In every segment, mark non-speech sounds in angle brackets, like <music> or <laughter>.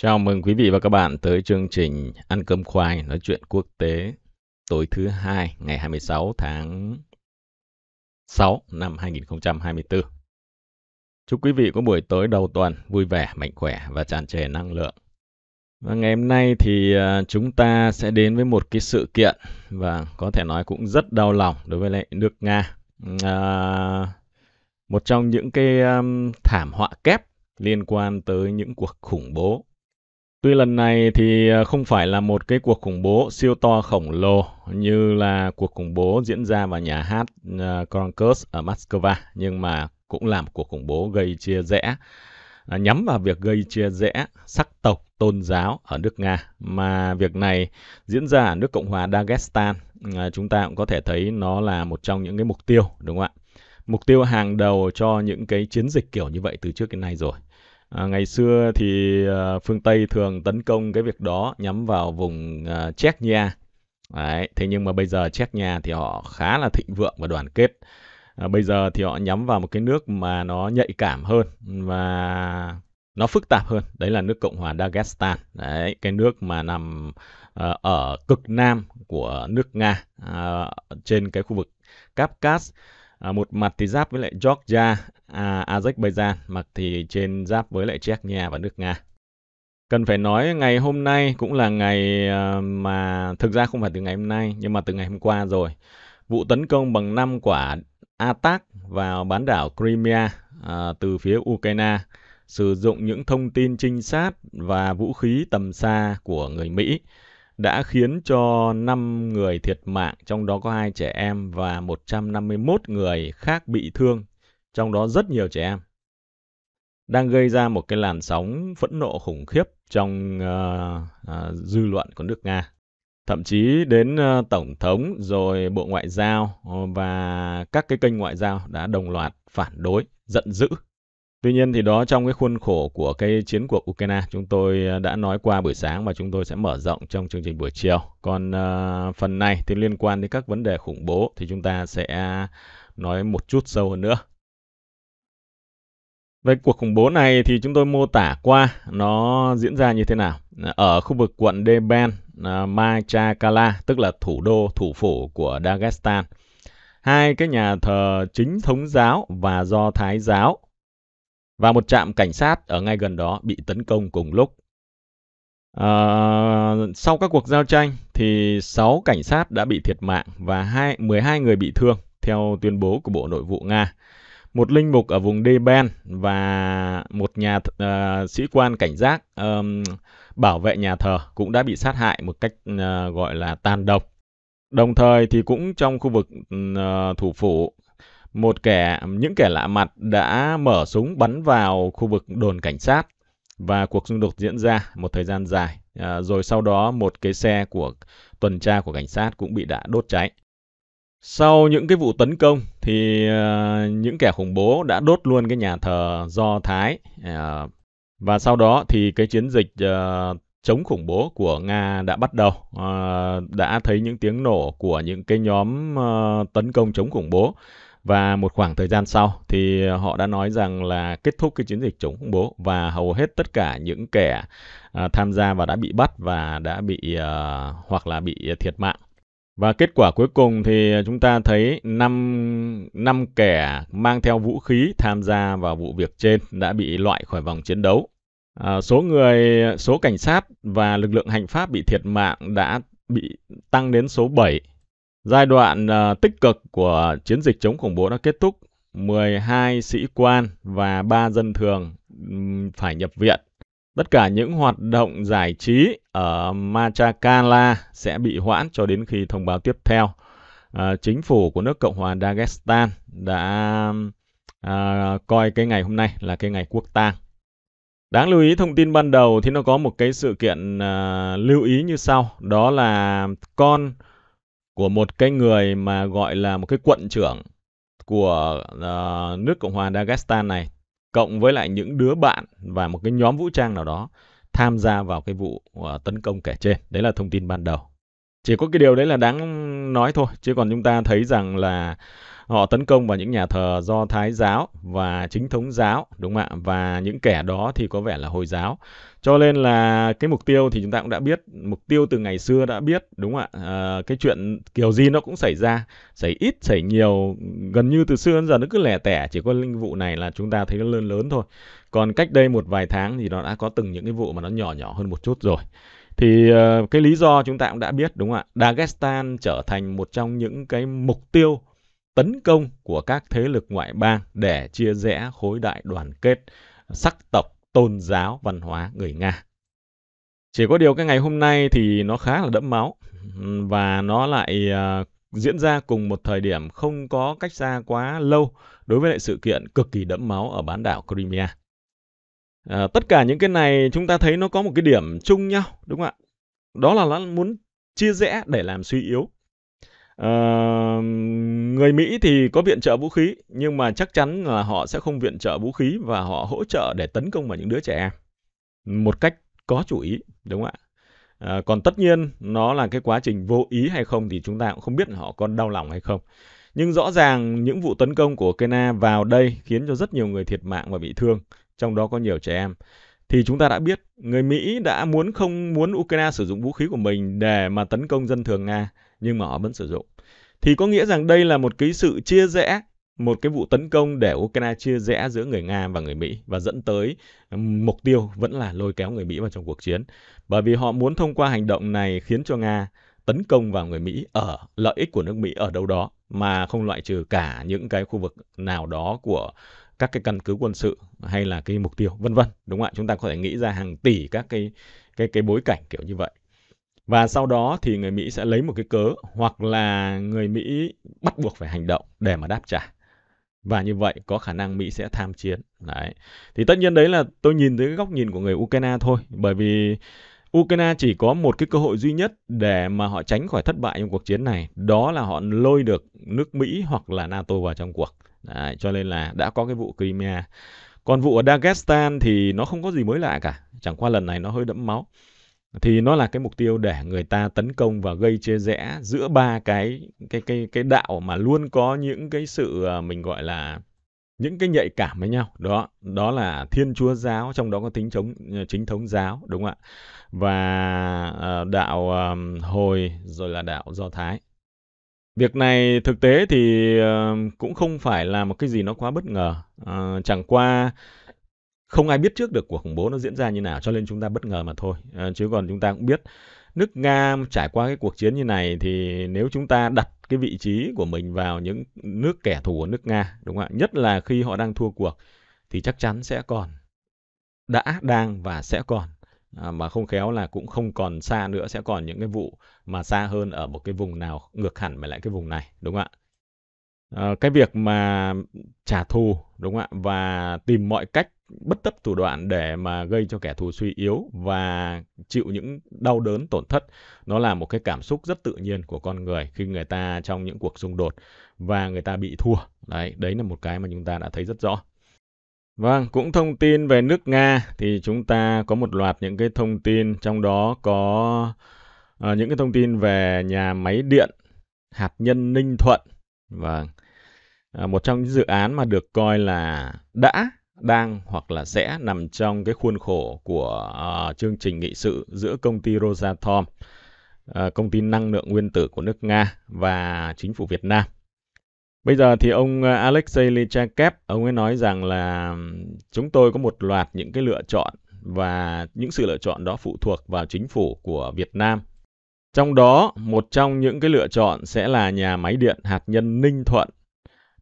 Chào mừng quý vị và các bạn tới chương trình Ăn cơm khoai nói chuyện quốc tế tối thứ hai ngày 26 tháng 6 năm 2024. Chúc quý vị có buổi tối đầu tuần vui vẻ, mạnh khỏe và tràn trề năng lượng. Và ngày hôm nay thì à, chúng ta sẽ đến với một cái sự kiện và có thể nói cũng rất đau lòng đối với lại nước Nga. À, một trong những cái um, thảm họa kép liên quan tới những cuộc khủng bố Tuy lần này thì ờ, không phải là một cái cuộc khủng bố siêu to khổng lồ như là cuộc khủng bố diễn ra vào nhà hát Kronkos ờ, ở Moscow, nhưng mà cũng là một cuộc khủng bố gây chia rẽ, à, nhắm vào việc gây chia rẽ sắc tộc tôn giáo ở nước Nga. Mà việc này diễn ra ở nước Cộng hòa Dagestan, à, chúng ta cũng có thể thấy nó là một trong những cái mục tiêu, đúng không ạ? Mục tiêu hàng đầu cho những cái chiến dịch kiểu như vậy từ trước đến nay rồi. À, ngày xưa thì à, phương Tây thường tấn công cái việc đó nhắm vào vùng à, Chechnya. Đấy, thế nhưng mà bây giờ Chechnya thì họ khá là thịnh vượng và đoàn kết. À, bây giờ thì họ nhắm vào một cái nước mà nó nhạy cảm hơn và nó phức tạp hơn. Đấy là nước Cộng hòa Dagestan. Đấy, cái nước mà nằm à, ở cực nam của nước Nga à, trên cái khu vực Cáp Caucasus À, một mặt thì giáp với lại Georgia, à, Azerbaijan, mặt thì trên giáp với lại Czech Chechnya và nước Nga. Cần phải nói ngày hôm nay cũng là ngày à, mà thực ra không phải từ ngày hôm nay nhưng mà từ ngày hôm qua rồi. Vụ tấn công bằng 5 quả attack vào bán đảo Crimea à, từ phía Ukraine sử dụng những thông tin trinh sát và vũ khí tầm xa của người Mỹ đã khiến cho 5 người thiệt mạng, trong đó có hai trẻ em và 151 người khác bị thương, trong đó rất nhiều trẻ em. Đang gây ra một cái làn sóng phẫn nộ khủng khiếp trong uh, uh, dư luận của nước Nga. Thậm chí đến uh, Tổng thống rồi Bộ Ngoại giao và các cái kênh ngoại giao đã đồng loạt phản đối, giận dữ Tuy nhiên thì đó trong cái khuôn khổ của cái chiến cuộc Ukraine chúng tôi à, đã nói qua buổi sáng và chúng tôi sẽ mở rộng trong chương trình buổi chiều. Còn uh, phần này thì liên quan đến các vấn đề khủng bố thì chúng ta sẽ nói một chút sâu hơn nữa. Về cuộc khủng bố này thì chúng tôi mô tả qua nó diễn ra như thế nào. Ở khu vực quận Deben, uh, à, Machakala, tức là thủ đô, thủ phủ của Dagestan. Hai cái nhà thờ chính thống giáo và do Thái giáo và một trạm cảnh sát ở ngay gần đó bị tấn công cùng lúc. À, sau các cuộc giao tranh thì 6 cảnh sát đã bị thiệt mạng và 2, 12 người bị thương theo tuyên bố của Bộ Nội vụ Nga. Một linh mục ở vùng Deben và một nhà uh, sĩ quan cảnh giác um, bảo vệ nhà thờ cũng đã bị sát hại một cách uh, gọi là tàn độc. Đồng thời thì cũng trong khu vực uh, thủ phủ một kẻ những kẻ lạ mặt đã mở súng bắn vào khu vực đồn cảnh sát và cuộc xung đột diễn ra một thời gian dài. À, rồi sau đó một cái xe của tuần tra của cảnh sát cũng bị đã đốt cháy. Sau những cái vụ tấn công thì uh, những kẻ khủng bố đã đốt luôn cái nhà thờ Do Thái uh, và sau đó thì cái chiến dịch uh, chống khủng bố của Nga đã bắt đầu. Uh, đã thấy những tiếng nổ của những cái nhóm uh, tấn công chống khủng bố và một khoảng thời gian sau thì ờ, họ đã nói rằng là kết thúc cái chiến dịch chống khủng bố và hầu hết tất cả những kẻ uh, tham gia và đã bị bắt và đã bị uh, hoặc là bị thiệt mạng. Và kết quả cuối cùng thì chúng ta thấy năm năm kẻ mang theo vũ khí tham gia vào vụ việc trên đã bị loại khỏi vòng chiến đấu. À, số người, số cảnh sát và lực lượng hành pháp bị thiệt mạng đã bị tăng đến số 7 Giai đoạn uh, tích cực của chiến dịch chống khủng bố đã kết thúc, 12 sĩ quan và 3 dân thường phải nhập viện. Tất cả những hoạt động giải trí ở Machakala sẽ bị hoãn cho đến khi thông báo tiếp theo. À, chính phủ của nước Cộng hòa Dagestan đã à, coi cái ngày hôm nay là cái ngày quốc tang. Đáng lưu ý thông tin ban đầu thì nó có một cái sự kiện à, lưu ý như sau, đó là con của một cái người mà gọi là một cái quận trưởng của uh, nước Cộng hòa Dagestan này cộng với lại những đứa bạn và một cái nhóm vũ trang nào đó tham gia vào cái vụ uh, tấn công kể trên. Đấy là thông tin ban đầu. Chỉ có cái điều đấy là đáng nói thôi, chứ còn chúng ta thấy rằng là họ tấn công vào những nhà thờ do thái giáo và chính thống giáo đúng không ạ và những kẻ đó thì có vẻ là hồi giáo cho nên là cái mục tiêu thì chúng ta cũng đã biết mục tiêu từ ngày xưa đã biết đúng không ạ à, cái chuyện kiểu gì nó cũng xảy ra xảy ít xảy nhiều gần như từ xưa đến giờ nó cứ lẻ tẻ chỉ có linh vụ này là chúng ta thấy nó lớn lớn thôi còn cách đây một vài tháng thì nó đã có từng những cái vụ mà nó nhỏ nhỏ hơn một chút rồi thì ờ, cái lý do chúng ta cũng đã biết đúng không ạ Dagestan trở thành một trong những cái mục tiêu tấn công của các thế lực ngoại bang để chia rẽ khối đại đoàn kết sắc tộc, tôn giáo, văn hóa người Nga. Chỉ có điều cái ngày hôm nay thì nó khá là đẫm máu và nó lại à, diễn ra cùng một thời điểm không có cách xa quá lâu đối với lại sự kiện cực kỳ đẫm máu ở bán đảo Crimea. À, tất cả những cái này chúng ta thấy nó có một cái điểm chung nhau, đúng không ạ? Đó là nó muốn chia rẽ để làm suy yếu Uh, người Mỹ thì có viện trợ vũ khí nhưng mà chắc chắn là họ sẽ không viện trợ vũ khí và họ hỗ trợ để tấn công vào những đứa trẻ em một cách có chủ ý đúng không ạ? Uh, còn tất nhiên nó là cái quá trình vô ý hay không thì chúng ta cũng không biết họ còn đau lòng hay không. Nhưng rõ ràng những vụ tấn công của Kena vào đây khiến cho rất nhiều người thiệt mạng và bị thương, trong đó có nhiều trẻ em. Thì chúng ta đã biết người Mỹ đã muốn không muốn Ukraine sử dụng vũ khí của mình để mà tấn công dân thường Nga nhưng mà họ vẫn sử dụng. Thì có nghĩa rằng đây là một cái sự chia rẽ một cái vụ tấn công để Ukraine chia rẽ giữa người Nga và người Mỹ và dẫn tới mục tiêu vẫn là lôi kéo người Mỹ vào trong cuộc chiến. Bởi vì họ muốn thông qua hành động này khiến cho Nga tấn công vào người Mỹ ở lợi ích của nước Mỹ ở đâu đó mà không loại trừ cả những cái khu vực nào đó của các cái căn cứ quân sự hay là cái mục tiêu vân vân đúng không ạ chúng ta có thể nghĩ ra hàng tỷ các cái cái cái bối cảnh kiểu như vậy và sau đó thì người Mỹ sẽ lấy một cái cớ hoặc là người Mỹ bắt buộc phải hành động để mà đáp trả và như vậy có khả năng Mỹ sẽ tham chiến. Đấy. Thì tất nhiên đấy là tôi nhìn dưới góc nhìn của người Ukraine thôi, bởi vì Ukraine chỉ có một cái cơ hội duy nhất để mà họ tránh khỏi thất bại trong cuộc chiến này, đó là họ lôi được nước Mỹ hoặc là NATO vào trong cuộc. Đấy, cho nên là đã có cái vụ Crimea. Còn vụ ở Dagestan thì nó không có gì mới lạ cả, chẳng qua lần này nó hơi đẫm máu thì nó là cái mục tiêu để người ta tấn công và gây chia rẽ giữa ba cái cái cái cái đạo mà luôn có những cái sự à, mình gọi là những cái nhạy cảm với nhau đó đó là thiên chúa giáo trong đó có tính chống ờ, chính thống giáo đúng không ạ và ờ, đạo hồi rồi là đạo do thái Việc này thực tế thì ờ, cũng không phải là một cái gì nó quá bất ngờ. chẳng qua không ai biết trước được cuộc khủng bố nó diễn ra như nào cho nên chúng ta bất ngờ mà thôi à, chứ còn chúng ta cũng biết nước nga trải qua cái cuộc chiến như này thì nếu chúng ta đặt cái vị trí của mình vào những nước kẻ thù của nước nga đúng không ạ nhất là khi họ đang thua cuộc thì chắc chắn sẽ còn đã đang và sẽ còn à, mà không khéo là cũng không còn xa nữa sẽ còn những cái vụ mà xa hơn ở một cái vùng nào ngược hẳn với lại cái vùng này đúng không ạ ờ, cái việc mà trả thù đúng không ạ và tìm mọi cách bất tất thủ đoạn để mà gây cho kẻ thù suy yếu và chịu những đau đớn tổn thất nó là một cái cảm xúc rất tự nhiên của con người khi người ta trong những cuộc xung đột và người ta bị thua đấy đấy là một cái mà chúng ta đã thấy rất rõ Vâng, cũng thông tin về nước Nga thì chúng ta có một loạt những cái thông tin trong đó có uh, những cái thông tin về nhà máy điện hạt nhân Ninh Thuận. Vâng. Uh, một trong những dự án mà được coi là đã đang hoặc là sẽ nằm trong cái khuôn khổ của uh, chương trình nghị sự giữa công ty Rosatom, uh, công ty năng lượng nguyên tử của nước Nga và chính phủ Việt Nam. Bây giờ thì ông ờ, Alexei Lichakev, ông ấy nói rằng là chúng tôi có một loạt những cái lựa chọn và những sự lựa chọn đó phụ thuộc vào chính phủ của Việt Nam. Trong đó, một trong những cái lựa chọn sẽ là nhà máy điện hạt nhân Ninh Thuận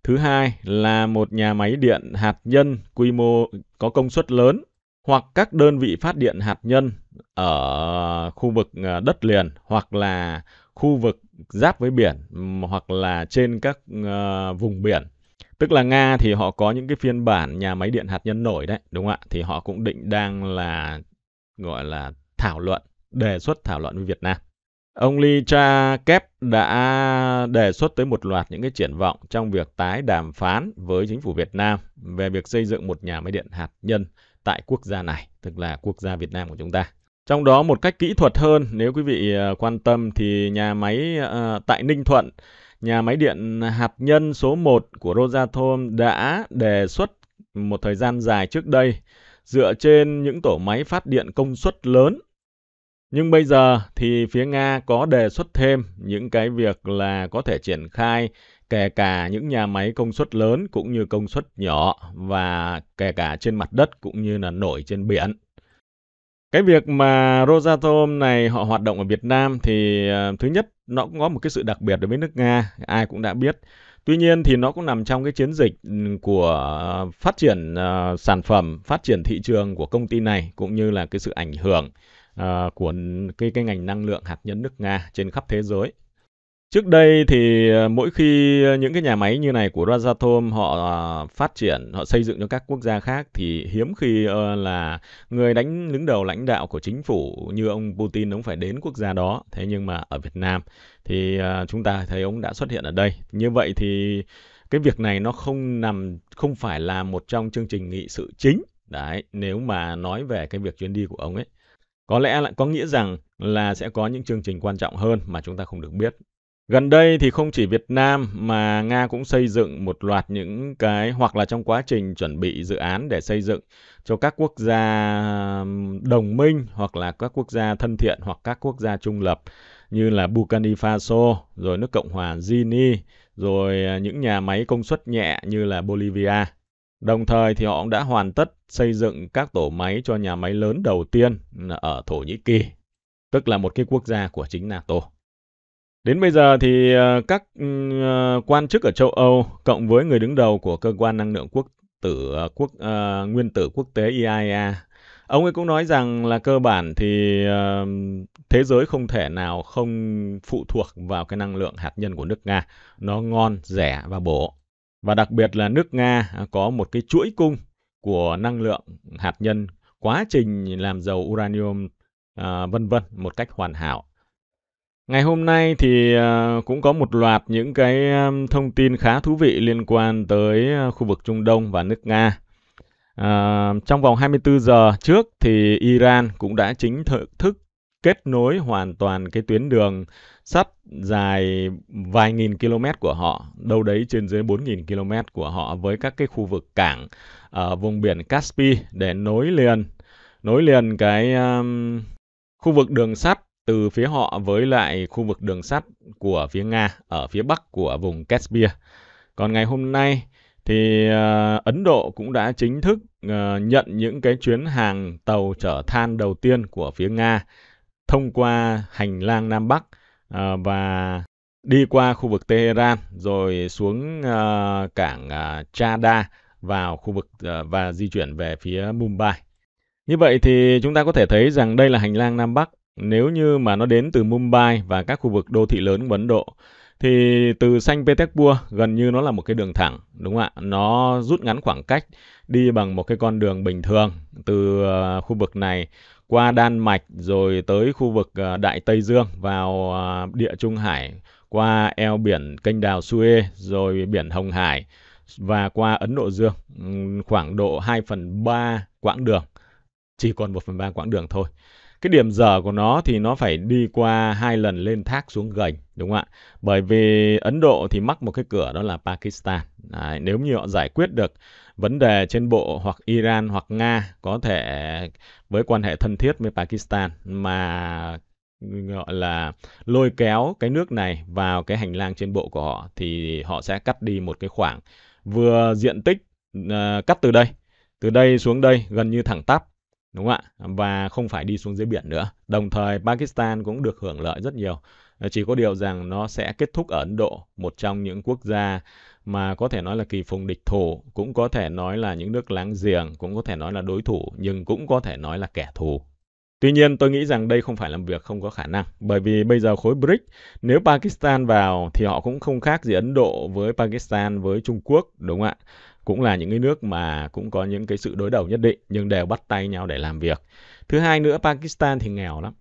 Thứ hai là một nhà máy điện hạt nhân quy mô có công suất lớn hoặc các đơn vị phát điện hạt nhân ở khu vực ờ, đất liền hoặc là khu vực giáp với biển hoặc là trên các ờ, vùng biển. Tức là Nga thì họ có những cái phiên bản nhà máy điện hạt nhân nổi đấy, đúng không ạ? Thì họ cũng định đang là gọi là thảo luận, đề xuất thảo luận với Việt Nam. Ông Lee Cha Kép đã đề xuất tới một loạt những cái triển vọng trong việc tái đàm phán với chính phủ Việt Nam về việc xây dựng một nhà máy điện hạt nhân tại quốc gia này, tức là quốc gia Việt Nam của chúng ta. Trong đó một cách kỹ thuật hơn, nếu quý vị ờ, quan tâm thì nhà máy uh, tại Ninh Thuận, nhà máy điện hạt nhân số 1 của Rosatom đã đề xuất một thời gian dài trước đây dựa trên những tổ máy phát điện công suất lớn nhưng bây giờ thì phía Nga có đề xuất thêm những cái việc là có thể triển khai kể cả những nhà máy công suất lớn cũng như công suất nhỏ và kể cả trên mặt đất cũng như là nổi trên biển. Cái việc mà Rosatom này họ hoạt động ở Việt Nam thì ờ, thứ nhất nó cũng có một cái sự đặc biệt đối với nước Nga, ai cũng đã biết. Tuy nhiên thì nó cũng nằm trong cái chiến dịch ừ, của phát triển ờ, sản phẩm, phát triển thị trường của công ty này cũng như là cái sự ảnh hưởng uh, của cái cái ngành năng lượng hạt nhân nước Nga trên khắp thế giới. Trước đây thì à, mỗi khi những cái nhà máy như này của Rosatom họ à, phát triển, họ xây dựng cho các quốc gia khác thì hiếm khi ờ, là người đánh đứng đầu lãnh đạo của chính phủ như ông Putin ông phải đến quốc gia đó. Thế nhưng mà ở Việt Nam thì chúng ta thấy ông đã xuất hiện ở đây. Như vậy thì cái việc này nó không nằm không phải là một trong chương trình nghị sự chính. Đấy, nếu mà nói về cái việc chuyến đi của ông ấy. Có lẽ lại có nghĩa rằng là sẽ có những chương trình quan trọng hơn mà chúng ta không được biết. Gần đây thì không chỉ Việt Nam mà Nga cũng xây dựng một loạt những cái hoặc là trong quá trình chuẩn bị dự án để xây dựng cho các quốc gia đồng minh hoặc là các quốc gia thân thiện hoặc các quốc gia trung lập như là Burkina Faso, rồi nước Cộng hòa Gini, rồi à, những nhà máy công suất nhẹ như là Bolivia. Đồng thời thì họ cũng đã hoàn tất xây dựng các tổ máy cho nhà máy lớn đầu tiên ở Thổ Nhĩ Kỳ, tức là một cái quốc gia của chính NATO. Đến bây giờ thì ờ, các ừ, ờ, quan chức ở châu Âu cộng với người đứng đầu của cơ quan năng lượng quốc tử ờ, quốc uh, nguyên tử quốc tế IAEA, e ông ấy cũng nói rằng là cơ bản thì uh, thế giới không thể nào không phụ thuộc vào cái năng lượng hạt nhân của nước Nga. Nó ngon, rẻ và bổ. Và đặc biệt là nước Nga có một cái chuỗi cung của năng lượng hạt nhân, quá trình làm giàu uranium à, vân vân một cách hoàn hảo. Ngày hôm nay thì à, cũng có một loạt những cái à, thông tin khá thú vị liên quan tới khu vực Trung Đông và nước Nga. À, trong vòng 24 giờ trước thì Iran cũng đã chính thức kết nối hoàn toàn cái tuyến đường sắt dài vài nghìn km của họ, đâu đấy trên dưới 4.000 km của họ với các cái khu vực cảng ở vùng biển Caspi để nối liền nối liền cái um, khu vực đường sắt từ phía họ với lại khu vực đường sắt của phía Nga ở phía bắc của vùng Caspia. Còn ngày hôm nay thì uh, Ấn Độ cũng đã chính thức uh, nhận những cái chuyến hàng tàu chở than đầu tiên của phía Nga thông qua hành lang Nam Bắc à, và đi qua khu vực Tehran rồi xuống à, cảng à, Chada vào khu vực à, và di chuyển về phía Mumbai. Như vậy thì chúng ta có thể thấy rằng đây là hành lang Nam Bắc nếu như mà nó đến từ Mumbai và các khu vực đô thị lớn của Ấn Độ thì từ Saint Petersburg gần như nó là một cái đường thẳng đúng không ạ? Nó rút ngắn khoảng cách đi bằng một cái con đường bình thường từ khu vực này qua Đan Mạch rồi tới khu vực ờ, Đại Tây Dương vào ờ, địa Trung Hải qua eo biển kênh đào Suez rồi biển Hồng Hải và qua Ấn Độ Dương khoảng độ 2 phần 3 quãng đường chỉ còn 1 phần 3 quãng đường thôi cái điểm dở của nó thì nó phải đi qua hai lần lên thác xuống gành đúng không ạ bởi vì Ấn Độ thì mắc một cái cửa đó là Pakistan Đấy, nếu như họ giải quyết được vấn đề trên bộ hoặc Iran hoặc Nga có thể với quan hệ thân thiết với Pakistan mà gọi là lôi kéo cái nước này vào cái hành lang trên bộ của họ thì họ sẽ cắt đi một cái khoảng vừa diện tích uh, cắt từ đây từ đây xuống đây gần như thẳng tắp đúng không ạ và không phải đi xuống dưới biển nữa đồng thời Pakistan cũng được hưởng lợi rất nhiều ờ, chỉ có điều rằng nó sẽ kết thúc ở Ấn Độ một trong những quốc gia mà có thể nói là kỳ phùng địch thủ, cũng có thể nói là những nước láng giềng, cũng có thể nói là đối thủ, nhưng cũng có thể nói là kẻ thù. Tuy nhiên, tôi nghĩ rằng đây không phải là việc không có khả năng, bởi vì bây giờ khối BRICS, nếu Pakistan vào thì họ cũng không khác gì Ấn Độ với Pakistan với Trung Quốc, đúng không ạ? Cũng là những cái nước mà cũng có những cái sự đối đầu nhất định, nhưng đều bắt tay nhau để làm việc. Thứ hai nữa, Pakistan thì nghèo lắm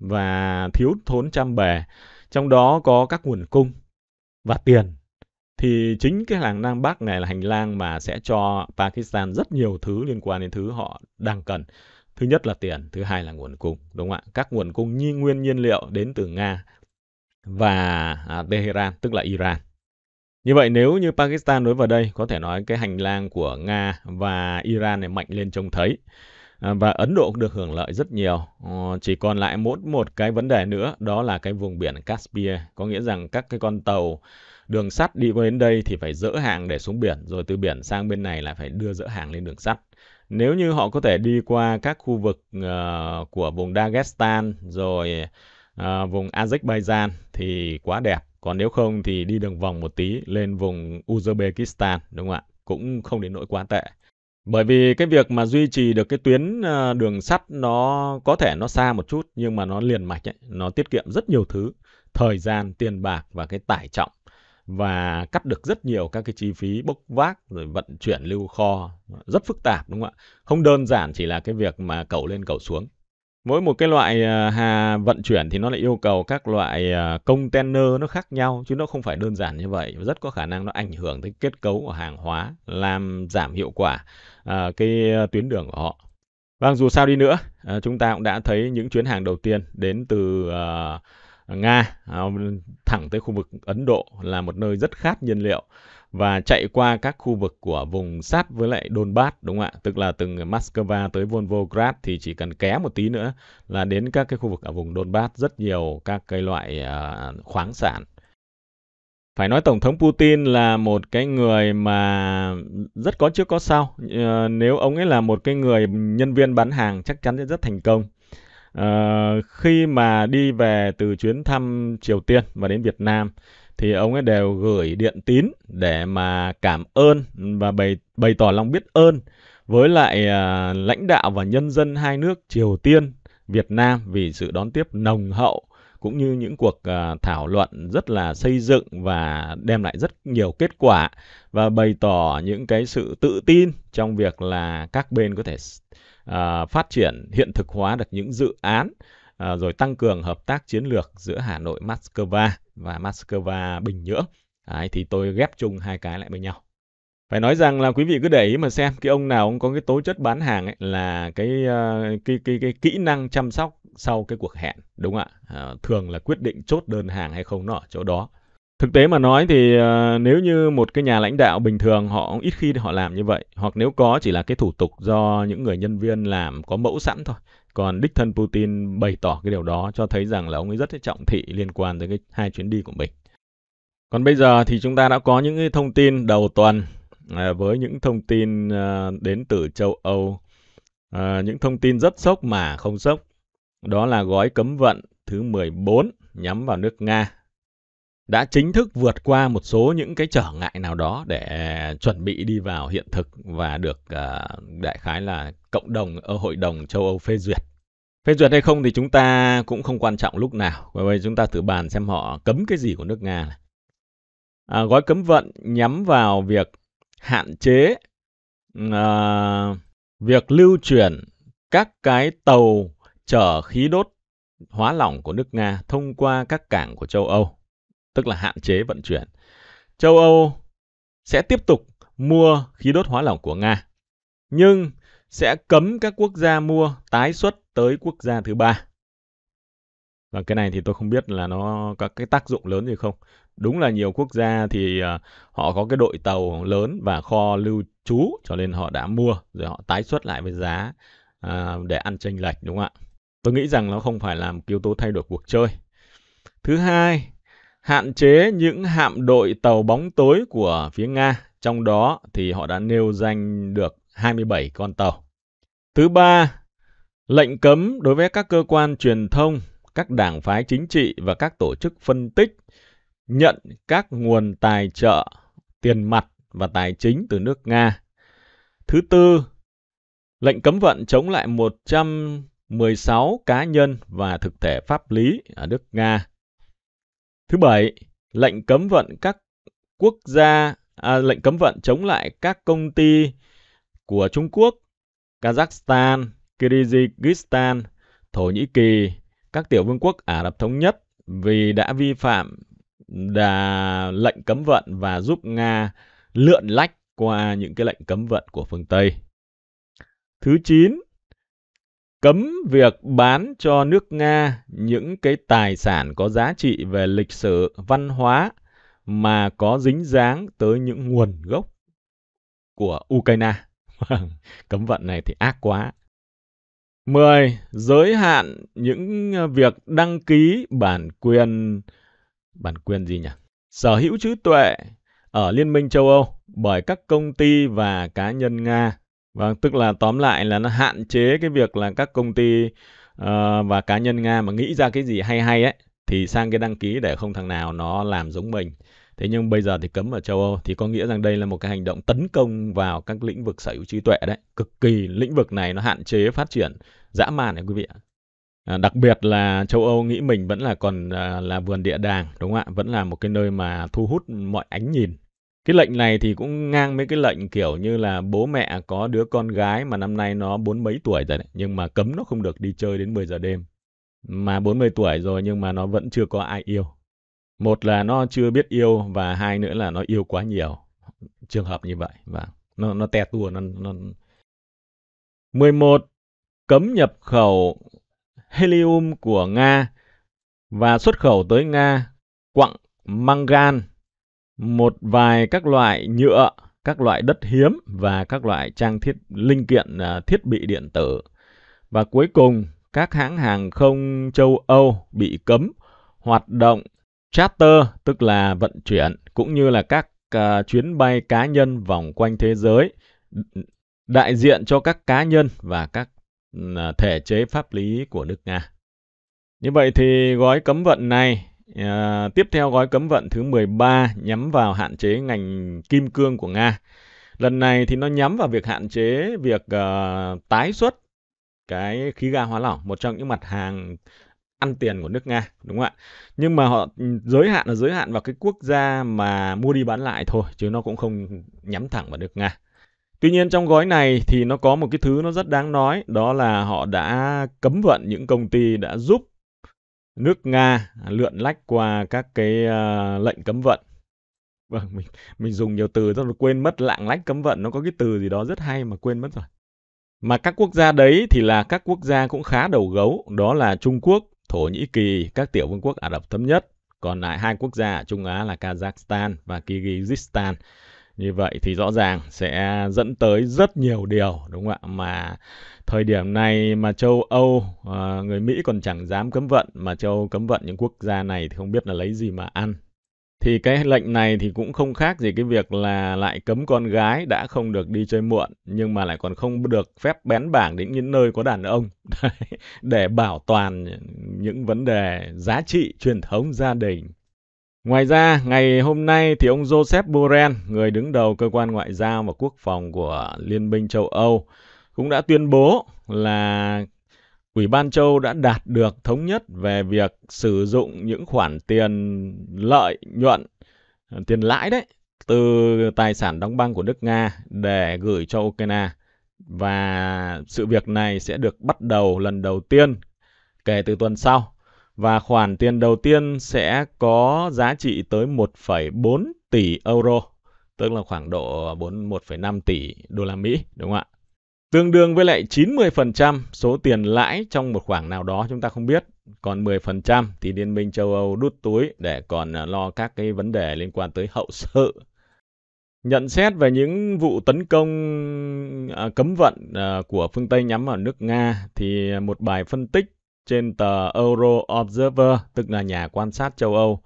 và thiếu thốn trăm bề, trong đó có các nguồn cung và tiền thì chính cái hành lang Bắc này là hành lang mà sẽ cho Pakistan rất nhiều thứ liên quan đến thứ họ đang cần. Thứ nhất là tiền, thứ hai là nguồn cung, đúng không ạ? Các nguồn cung nhi nguyên nhiên liệu đến từ Nga và à, Tehran, tức là Iran. Như vậy nếu như Pakistan đối vào đây, có thể nói cái hành lang của Nga và Iran này mạnh lên trông thấy. À, và Ấn Độ cũng được hưởng lợi rất nhiều. À, chỉ còn lại mỗi một cái vấn đề nữa, đó là cái vùng biển Caspia. Có nghĩa rằng các cái con tàu đường sắt đi qua đến đây thì phải dỡ hàng để xuống biển, rồi từ biển sang bên này lại phải đưa dỡ hàng lên đường sắt. Nếu như họ có thể đi qua các khu vực uh, của vùng Dagestan rồi uh, vùng Azerbaijan thì quá đẹp. Còn nếu không thì đi đường vòng một tí lên vùng Uzbekistan, đúng không ạ? Cũng không đến nỗi quá tệ. Bởi vì cái việc mà duy trì được cái tuyến ờ, đường sắt nó có thể nó xa một chút nhưng mà nó liền mạch ấy, nó tiết kiệm rất nhiều thứ, thời gian, tiền bạc và cái tải trọng và cắt được rất nhiều các cái chi phí bốc vác rồi vận chuyển lưu kho rất phức tạp đúng không ạ không đơn giản chỉ là cái việc mà cầu lên cầu xuống mỗi một cái loại à, hà vận chuyển thì nó lại yêu cầu các loại à, container nó khác nhau chứ nó không phải đơn giản như vậy rất có khả năng nó ảnh hưởng tới kết cấu của hàng hóa làm giảm hiệu quả à, cái tuyến đường của họ vâng dù sao đi nữa chúng ta cũng đã thấy những chuyến hàng đầu tiên đến từ Ờ, Nga ờ, thẳng tới khu vực Ấn Độ là một nơi rất khát nhiên liệu và chạy qua các khu vực của vùng sát với lại Donbass đúng không ạ? Tức là từ Moscow tới Volgograd thì chỉ cần ké một tí nữa là đến các cái khu vực ở vùng Donbass rất nhiều các cái loại ờ, khoáng sản. Phải nói Tổng thống Putin là một cái người mà rất có trước có sau. nếu ông ấy là một cái người nhân viên bán hàng chắc chắn sẽ rất thành công. Ờ, khi mà đi về từ chuyến thăm Triều Tiên và đến Việt Nam thì ông ấy đều gửi điện tín để mà cảm ơn và bày bày tỏ lòng biết ơn với lại à, lãnh đạo và nhân dân hai nước Triều Tiên, Việt Nam vì sự đón tiếp nồng hậu cũng như những cuộc à, thảo luận rất là xây dựng và đem lại rất nhiều kết quả và bày tỏ những cái sự tự tin trong việc là các bên có thể À, phát triển hiện thực hóa được những dự án à, rồi tăng cường hợp tác chiến lược giữa Hà Nội Moscow và Moscow Bình Nhưỡng. Đấy, thì tôi ghép chung hai cái lại với nhau. Phải nói rằng là quý vị cứ để ý mà xem cái ông nào ông có cái tố chất bán hàng ấy là cái cái à, cái cái, cái kỹ năng chăm sóc sau cái cuộc hẹn đúng không ạ? À, thường là quyết định chốt đơn hàng hay không nó ở chỗ đó thực tế mà nói thì uh, nếu như một cái nhà lãnh đạo bình thường họ ít khi họ làm như vậy hoặc nếu có chỉ là cái thủ tục do những người nhân viên làm có mẫu sẵn thôi còn đích thân Putin bày tỏ cái điều đó cho thấy rằng là ông ấy rất trọng thị liên quan tới cái hai chuyến đi của mình còn bây giờ thì chúng ta đã có những cái thông tin đầu tuần à, với những thông tin à, đến từ châu Âu à, những thông tin rất sốc mà không sốc đó là gói cấm vận thứ 14 nhắm vào nước Nga đã chính thức vượt qua một số những cái trở ngại nào đó để à, chuẩn bị đi vào hiện thực và được uh, đại khái là cộng đồng ở ờ, hội đồng châu Âu phê duyệt. Phê duyệt hay không thì chúng ta cũng không quan trọng lúc nào. Bởi vậy chúng ta thử bàn xem họ cấm cái gì của nước Nga này. À, gói cấm vận nhắm vào việc hạn chế uh, việc lưu chuyển các cái tàu chở khí đốt hóa lỏng của nước Nga thông qua các cảng của châu Âu tức là hạn chế vận chuyển. Châu Âu sẽ tiếp tục mua khí đốt hóa lỏng của Nga, nhưng sẽ cấm các quốc gia mua tái xuất tới quốc gia thứ ba. Và cái này thì tôi không biết là nó có cái tác dụng lớn gì không. Đúng là nhiều quốc gia thì ờ, họ có cái đội tàu lớn và kho lưu trú cho nên họ đã mua rồi họ tái xuất lại với giá ờ, để ăn chênh lệch đúng không ạ? Tôi nghĩ rằng nó không phải là một yếu tố thay đổi cuộc chơi. Thứ hai hạn chế những hạm đội tàu bóng tối của phía Nga, trong đó thì họ đã nêu danh được 27 con tàu. Thứ ba, lệnh cấm đối với các cơ quan truyền thông, các đảng phái chính trị và các tổ chức phân tích nhận các nguồn tài trợ, tiền mặt và tài chính từ nước Nga. Thứ tư, lệnh cấm vận chống lại 116 cá nhân và thực thể pháp lý ở nước Nga Thứ bảy, lệnh cấm vận các quốc gia à, lệnh cấm vận chống lại các công ty của Trung Quốc, Kazakhstan, Kyrgyzstan, Thổ Nhĩ Kỳ, các tiểu vương quốc Ả Rập thống nhất vì đã vi phạm đà lệnh cấm vận và giúp Nga lượn lách qua những cái lệnh cấm vận của phương Tây. Thứ 9, cấm việc bán cho nước Nga những cái tài sản có giá trị về lịch sử, văn hóa mà có dính dáng tới những nguồn gốc của Ukraine. <laughs> cấm vận này thì ác quá. 10. Giới hạn những việc đăng ký bản quyền bản quyền gì nhỉ? Sở hữu trí tuệ ở Liên minh châu Âu bởi các công ty và cá nhân Nga Vâng, tức là tóm lại là nó hạn chế cái việc là các công ty uh, và cá nhân Nga mà nghĩ ra cái gì hay hay ấy thì sang cái đăng ký để không thằng nào nó làm giống mình. Thế nhưng bây giờ thì cấm ở châu Âu thì có nghĩa rằng đây là một cái hành động tấn công vào các lĩnh vực sở hữu trí tuệ đấy. Cực kỳ lĩnh vực này nó hạn chế phát triển dã man này quý vị ạ. À, đặc biệt là châu Âu nghĩ mình vẫn là còn à, là vườn địa đàng đúng không ạ? Vẫn là một cái nơi mà thu hút mọi ánh nhìn cái lệnh này thì cũng ngang mấy cái lệnh kiểu như là bố mẹ có đứa con gái mà năm nay nó bốn mấy tuổi rồi đấy, nhưng mà cấm nó không được đi chơi đến 10 giờ đêm. Mà 40 tuổi rồi nhưng mà nó vẫn chưa có ai yêu. Một là nó chưa biết yêu và hai nữa là nó yêu quá nhiều. Trường hợp như vậy và vâng. nó nó te tua nó nó 11 cấm nhập khẩu helium của Nga và xuất khẩu tới Nga quặng mangan một vài các loại nhựa, các loại đất hiếm và các loại trang thiết linh kiện à, thiết bị điện tử. Và cuối cùng, các hãng hàng không châu Âu bị cấm hoạt động charter tức là vận chuyển cũng như là các à, chuyến bay cá nhân vòng quanh thế giới đại diện cho các cá nhân và các à, thể chế pháp lý của nước Nga. Như vậy thì gói cấm vận này À, tiếp theo gói cấm vận thứ 13 nhắm vào hạn chế ngành kim cương của Nga. Lần này thì nó nhắm vào việc hạn chế việc uh, tái xuất cái khí ga hóa lỏng, một trong những mặt hàng ăn tiền của nước Nga, đúng không ạ? Nhưng mà họ ừ, giới hạn là giới hạn vào cái quốc gia mà mua đi bán lại thôi, chứ nó cũng không nhắm thẳng vào nước Nga. Tuy nhiên trong gói này thì nó có một cái thứ nó rất đáng nói, đó là họ đã cấm vận những công ty đã giúp nước Nga lượn lách qua các cái uh, lệnh cấm vận. Vâng, mình mình dùng nhiều từ tôi quên mất lạng lách cấm vận nó có cái từ gì đó rất hay mà quên mất rồi. Mà các quốc gia đấy thì là các quốc gia cũng khá đầu gấu, đó là Trung Quốc, Thổ Nhĩ Kỳ, các tiểu vương quốc Ả Rập Thống Nhất. Còn lại hai quốc gia ở Trung Á là Kazakhstan và Kyrgyzstan. Như vậy thì rõ ràng sẽ dẫn tới rất nhiều điều đúng không ạ? Mà thời điểm này mà châu Âu, ờ, người Mỹ còn chẳng dám cấm vận mà châu cấm vận những quốc gia này thì không biết là lấy gì mà ăn. Thì cái lệnh này thì cũng không khác gì cái việc là lại cấm con gái đã không được đi chơi muộn nhưng mà lại còn không được phép bén bảng đến những nơi có đàn ông <laughs> để bảo toàn những vấn đề giá trị truyền thống gia đình Ngoài ra, ngày hôm nay thì ông Joseph Borrell, người đứng đầu cơ quan ngoại giao và quốc phòng của Liên minh châu Âu, cũng đã tuyên bố là Ủy ban châu đã đạt được thống nhất về việc sử dụng những khoản tiền lợi nhuận, tiền lãi đấy, từ tài sản đóng băng của nước Nga để gửi cho Ukraine. Và sự việc này sẽ được bắt đầu lần đầu tiên kể từ tuần sau và khoản tiền đầu tiên sẽ có giá trị tới 1,4 tỷ euro, tức là khoảng độ 41,5 tỷ đô la Mỹ, đúng không ạ? Tương đương với lại 90% số tiền lãi trong một khoảng nào đó chúng ta không biết. Còn 10% thì Liên minh châu Âu đút túi để còn à, lo các cái vấn đề liên quan tới hậu sự. Nhận xét về những vụ tấn công à, cấm vận à, của phương Tây nhắm vào nước Nga thì một bài phân tích trên tờ Euro Observer, tức là nhà quan sát châu Âu,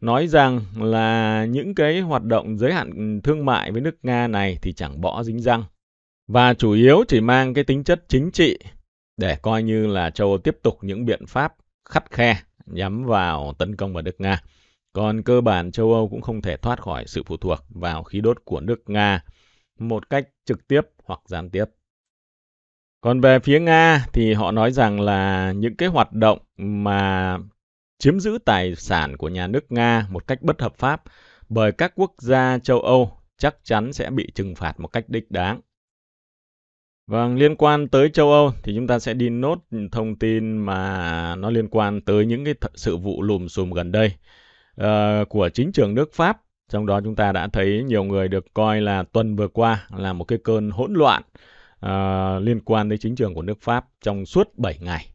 nói rằng là những cái hoạt động giới hạn thương mại với nước Nga này thì chẳng bỏ dính răng và chủ yếu chỉ mang cái tính chất chính trị để coi như là châu Âu tiếp tục những biện pháp khắt khe nhắm vào tấn công vào nước Nga. Còn cơ bản châu Âu cũng không thể thoát khỏi sự phụ thuộc vào khí đốt của nước Nga một cách trực tiếp hoặc gián tiếp. Còn về phía Nga thì họ nói rằng là những cái hoạt động mà chiếm giữ tài sản của nhà nước Nga một cách bất hợp pháp bởi các quốc gia châu Âu chắc chắn sẽ bị trừng phạt một cách đích đáng. Vâng, liên quan tới châu Âu thì chúng ta sẽ đi nốt thông tin mà nó liên quan tới những cái sự vụ lùm xùm gần đây uh, của chính trường nước Pháp. Trong đó chúng ta đã thấy nhiều người được coi là tuần vừa qua là một cái cơn hỗn loạn à, liên quan đến chính trường của nước Pháp trong suốt 7 ngày.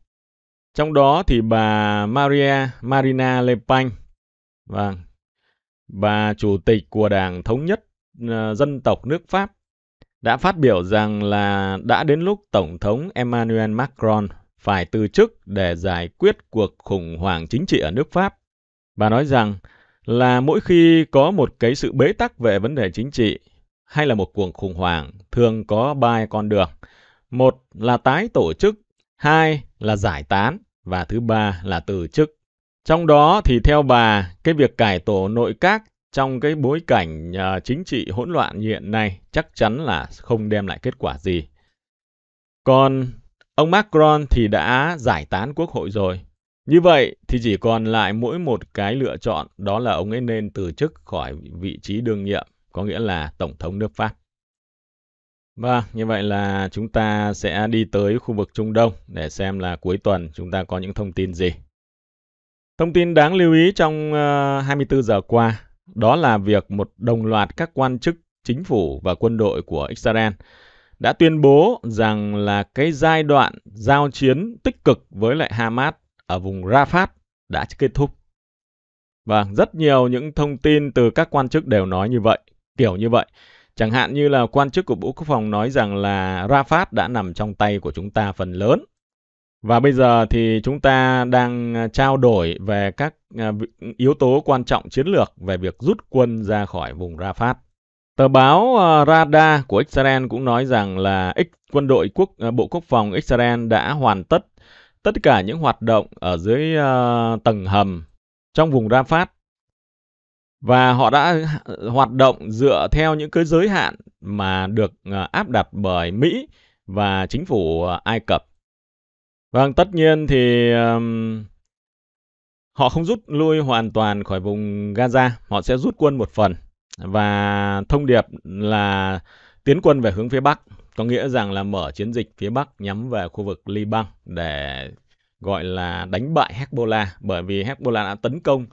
Trong đó thì bà Maria Marina Le Pen, vâng, bà chủ tịch của Đảng Thống nhất à, dân tộc nước Pháp đã phát biểu rằng là đã đến lúc Tổng thống Emmanuel Macron phải từ chức để giải quyết cuộc khủng hoảng chính trị ở nước Pháp. Bà nói rằng là mỗi khi có một cái sự bế tắc về vấn đề chính trị hay là một cuộc khủng hoảng thường có ba con đường. Một là tái tổ chức, hai là giải tán và thứ ba là từ chức. Trong đó thì theo bà, cái việc cải tổ nội các trong cái bối cảnh uh, chính trị hỗn loạn như hiện nay chắc chắn là không đem lại kết quả gì. Còn ông Macron thì đã giải tán quốc hội rồi. Như vậy thì chỉ còn lại mỗi một cái lựa chọn đó là ông ấy nên từ chức khỏi vị trí đương nhiệm có nghĩa là Tổng thống nước Pháp. Vâng, như vậy là chúng ta sẽ đi tới khu vực Trung Đông để xem là cuối tuần chúng ta có những thông tin gì. Thông tin đáng lưu ý trong 24 ờ, giờ qua đó là việc một đồng loạt các quan chức chính phủ và quân đội của Israel đã tuyên bố rằng là cái giai đoạn giao chiến tích cực với lại Hamas ở vùng Rafah đã kết thúc. Và vâng, rất nhiều những thông tin từ các quan chức đều nói như vậy kiểu như vậy. Chẳng hạn như là quan chức của Bộ Quốc phòng nói rằng là Rafat đã nằm trong tay của chúng ta phần lớn. Và bây giờ thì chúng ta đang à, trao đổi về các à, yếu tố quan trọng chiến lược về việc rút quân ra khỏi vùng Rafat. Tờ báo à, Radar của Israel cũng nói rằng là quân đội quốc Bộ Quốc phòng Israel đã hoàn tất tất cả những hoạt động ở dưới tầng hầm trong vùng Rafat và họ đã hoạt động dựa theo những cái giới hạn mà được ờ, áp đặt bởi Mỹ và chính phủ ờ, Ai Cập. Vâng, tất nhiên thì um, họ không rút lui hoàn toàn khỏi vùng Gaza, họ sẽ rút quân một phần và thông điệp là tiến quân về hướng phía Bắc, có nghĩa rằng là mở chiến dịch phía Bắc nhắm về khu vực Liban để gọi là đánh bại Hezbollah bởi vì Hezbollah đã tấn công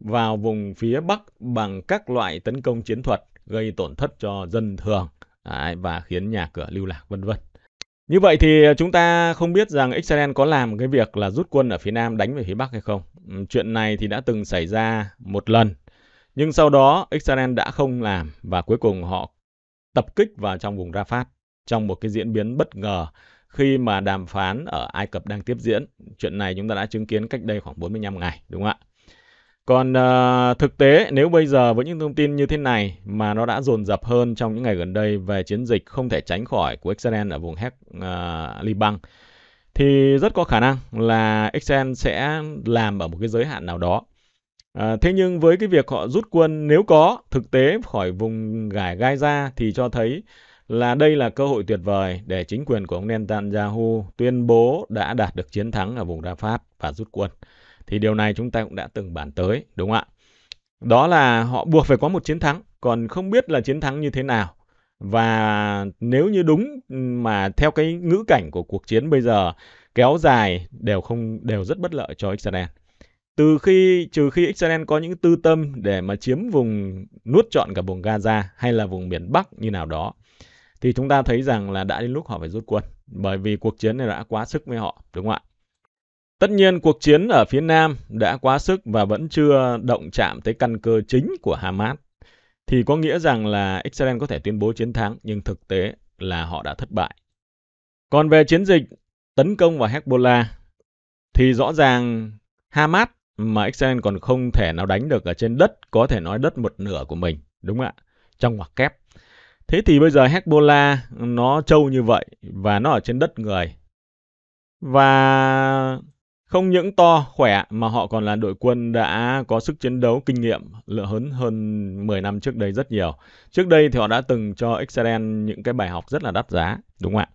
vào vùng phía Bắc bằng các loại tấn công chiến thuật gây tổn thất cho dân thường và khiến nhà cửa lưu lạc vân vân. Như vậy thì chúng ta không biết rằng Israel có làm cái việc là rút quân ở phía Nam đánh về phía Bắc hay không. Ừ, chuyện này thì đã từng xảy ra một lần. Nhưng sau đó Israel đã không làm và cuối cùng họ tập kích vào trong vùng Rafah trong một cái diễn biến bất ngờ khi mà đàm phán ở Ai Cập đang tiếp diễn. Chuyện này chúng ta đã chứng kiến cách đây khoảng 45 ngày, đúng không ạ? Còn uh, thực tế nếu bây giờ với những thông tin như thế này mà nó đã dồn dập hơn trong những ngày gần đây về chiến dịch không thể tránh khỏi của Israel ở vùng Hek uh, à, Liban thì rất có khả năng là Israel sẽ làm ở một cái giới hạn nào đó. À, thế nhưng với cái việc họ rút quân nếu có thực tế khỏi vùng gải Gaza thì cho thấy là đây là cơ hội tuyệt vời để chính quyền của ông Netanyahu tuyên bố đã đạt được chiến thắng ở vùng Rafah và rút quân. Thì điều này chúng ta cũng đã từng bàn tới, đúng không ạ? Đó là họ buộc phải có một chiến thắng, còn không biết là chiến thắng như thế nào. Và nếu như đúng mà theo cái ngữ cảnh của cuộc chiến bây giờ kéo dài đều không đều rất bất lợi cho Israel. Từ khi trừ khi Israel có những tư tâm để mà chiếm vùng nuốt trọn cả vùng Gaza hay là vùng miền Bắc như nào đó thì chúng ta thấy rằng là đã đến lúc họ phải rút quân bởi vì cuộc chiến này đã quá sức với họ đúng không ạ? Tất nhiên cuộc chiến ở phía Nam đã quá sức và vẫn chưa động chạm tới căn cơ chính của Hamas. Thì có nghĩa rằng là Israel có thể tuyên bố chiến thắng nhưng thực tế là họ đã thất bại. Còn về chiến dịch tấn công vào Hezbollah thì rõ ràng Hamas mà Israel còn không thể nào đánh được ở trên đất, có thể nói đất một nửa của mình, đúng không ạ? Trong ngoặc kép. Thế thì bây giờ Hezbollah nó trâu như vậy và nó ở trên đất người. Và không những to, khỏe mà họ còn là đội quân đã có sức chiến đấu kinh nghiệm lựa hơn hơn 10 năm trước đây rất nhiều. Trước đây thì họ đã từng cho Israel những cái bài học rất là đắt giá, đúng không ạ?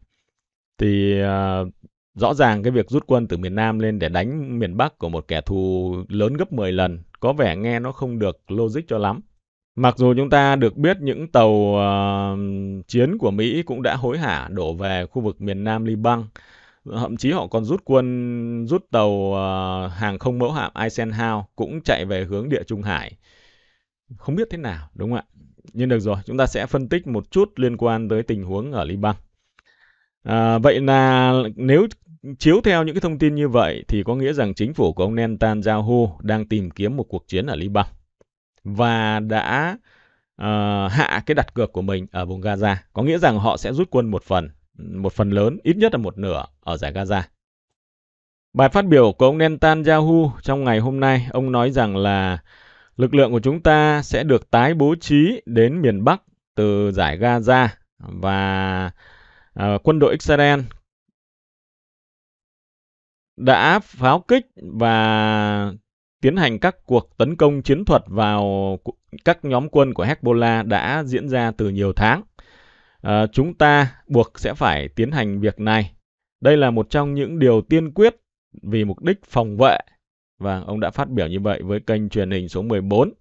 Thì uh, rõ ràng cái việc rút quân từ miền Nam lên để đánh miền Bắc của một kẻ thù lớn gấp 10 lần có vẻ nghe nó không được logic cho lắm. Mặc dù chúng ta được biết những tàu uh, chiến của Mỹ cũng đã hối hả đổ về khu vực miền Nam Liban, thậm chí họ còn rút quân rút tàu uh, hàng không mẫu hạm Eisenhower cũng chạy về hướng địa Trung Hải không biết thế nào đúng không ạ nhưng được rồi chúng ta sẽ phân tích một chút liên quan tới tình huống ở Liban à, vậy là nếu chiếu theo những cái thông tin như vậy thì có nghĩa rằng chính phủ của ông Netanyahu đang tìm kiếm một cuộc chiến ở Liban và đã uh, hạ cái đặt cược của mình ở vùng Gaza có nghĩa rằng họ sẽ rút quân một phần một phần lớn, ít nhất là một nửa ở giải Gaza. Bài phát biểu của ông Netanyahu trong ngày hôm nay, ông nói rằng là lực lượng của chúng ta sẽ được tái bố trí đến miền Bắc từ giải Gaza và uh, quân đội Israel đã pháo kích và tiến hành các cuộc tấn công chiến thuật vào các nhóm quân của Hezbollah đã diễn ra từ nhiều tháng. Ờ, chúng ta buộc sẽ phải tiến hành việc này. Đây là một trong những điều tiên quyết vì mục đích phòng vệ. Và vâng, ông đã phát biểu như vậy với kênh truyền hình số 14.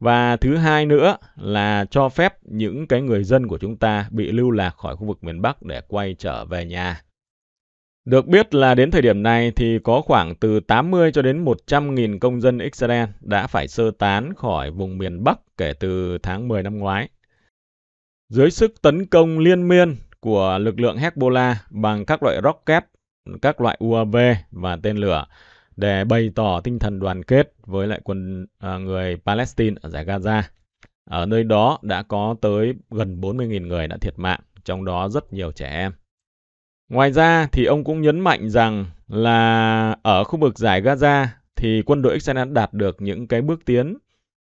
Và thứ hai nữa là cho phép những cái người dân của chúng ta bị lưu lạc khỏi khu vực miền Bắc để quay trở về nhà. Được biết là đến thời điểm này thì có khoảng từ 80 cho đến 100 nghìn công dân Israel đã phải sơ tán khỏi vùng miền Bắc kể từ tháng 10 năm ngoái. Dưới sức tấn công liên miên của lực lượng Hezbollah bằng các loại rocket, các loại UAV và tên lửa để bày tỏ tinh thần đoàn kết với lại quân à, người Palestine ở giải Gaza. Ở nơi đó đã có tới gần 40.000 người đã thiệt mạng, trong đó rất nhiều trẻ em. Ngoài ra thì ông cũng nhấn mạnh rằng là ở khu vực giải Gaza thì quân đội Israel đạt được những cái bước tiến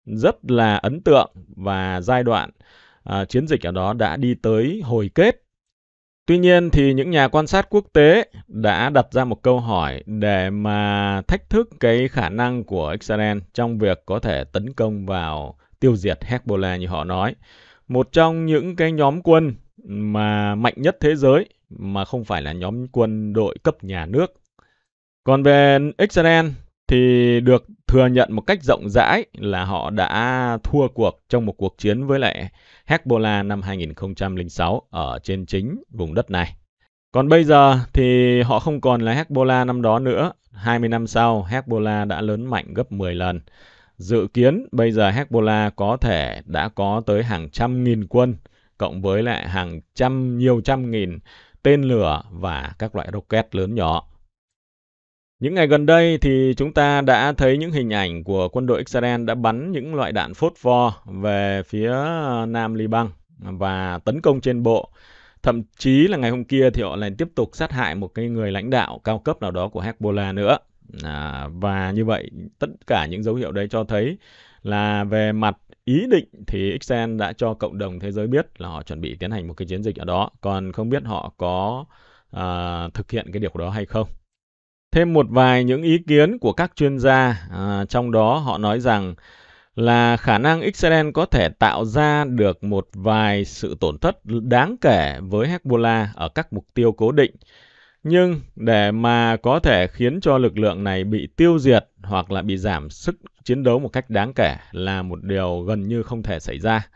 rất là ấn tượng và giai đoạn à, chiến dịch ở đó đã đi tới hồi kết. Tuy nhiên thì những nhà quan sát quốc tế đã đặt ra một câu hỏi để mà thách thức cái khả năng của Israel trong việc có thể tấn công vào tiêu diệt Hezbollah như họ nói. Một trong những cái nhóm quân mà mạnh nhất thế giới mà không phải là nhóm quân đội cấp nhà nước. Còn về Israel thì được thừa nhận một cách rộng rãi là họ đã thua cuộc trong một cuộc chiến với lại Hezbollah năm 2006 ở trên chính vùng đất này. Còn bây giờ thì họ không còn là Hezbollah năm đó nữa. 20 năm sau, Hezbollah đã lớn mạnh gấp 10 lần. Dự kiến bây giờ Hezbollah có thể đã có tới hàng trăm nghìn quân, cộng với lại hàng trăm nhiều trăm nghìn tên lửa và các loại rocket lớn nhỏ. Những ngày gần đây thì chúng ta đã thấy những hình ảnh của quân đội Israel đã bắn những loại đạn phốt pho về phía ờ, Nam Liban và tấn công trên bộ. Thậm chí là ngày hôm kia thì họ lại tiếp tục sát hại một cái người lãnh đạo cao cấp nào đó của Hezbollah nữa. À, và như vậy tất cả những dấu hiệu đấy cho thấy là về mặt ý định thì Israel đã cho cộng đồng thế giới biết là họ chuẩn bị tiến hành một cái chiến dịch ở đó. Còn không biết họ có à, thực hiện cái điều đó hay không thêm một vài những ý kiến của các chuyên gia, à, trong đó họ nói rằng là khả năng Israel có thể tạo ra được một vài sự tổn thất đáng kể với Hezbollah ở các mục tiêu cố định. Nhưng để mà có thể khiến cho lực lượng này bị tiêu diệt hoặc là bị giảm sức chiến đấu một cách đáng kể là một điều gần như không thể xảy ra.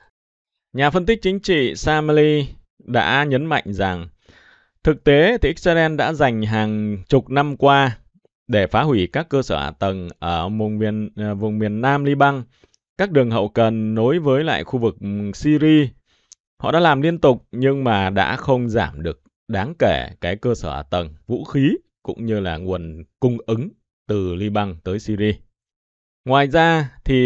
Nhà phân tích chính trị Samali đã nhấn mạnh rằng Thực tế thì Israel đã dành hàng chục năm qua để phá hủy các cơ sở hạ tầng ở vùng miền ờ, vùng miền Nam Liban, các đường hậu cần nối với lại khu vực Syria. Họ đã làm liên tục nhưng mà đã không giảm được đáng kể cái cơ sở hạ tầng, vũ khí cũng như là nguồn cung ứng từ Liban tới Syria. Ngoài ra thì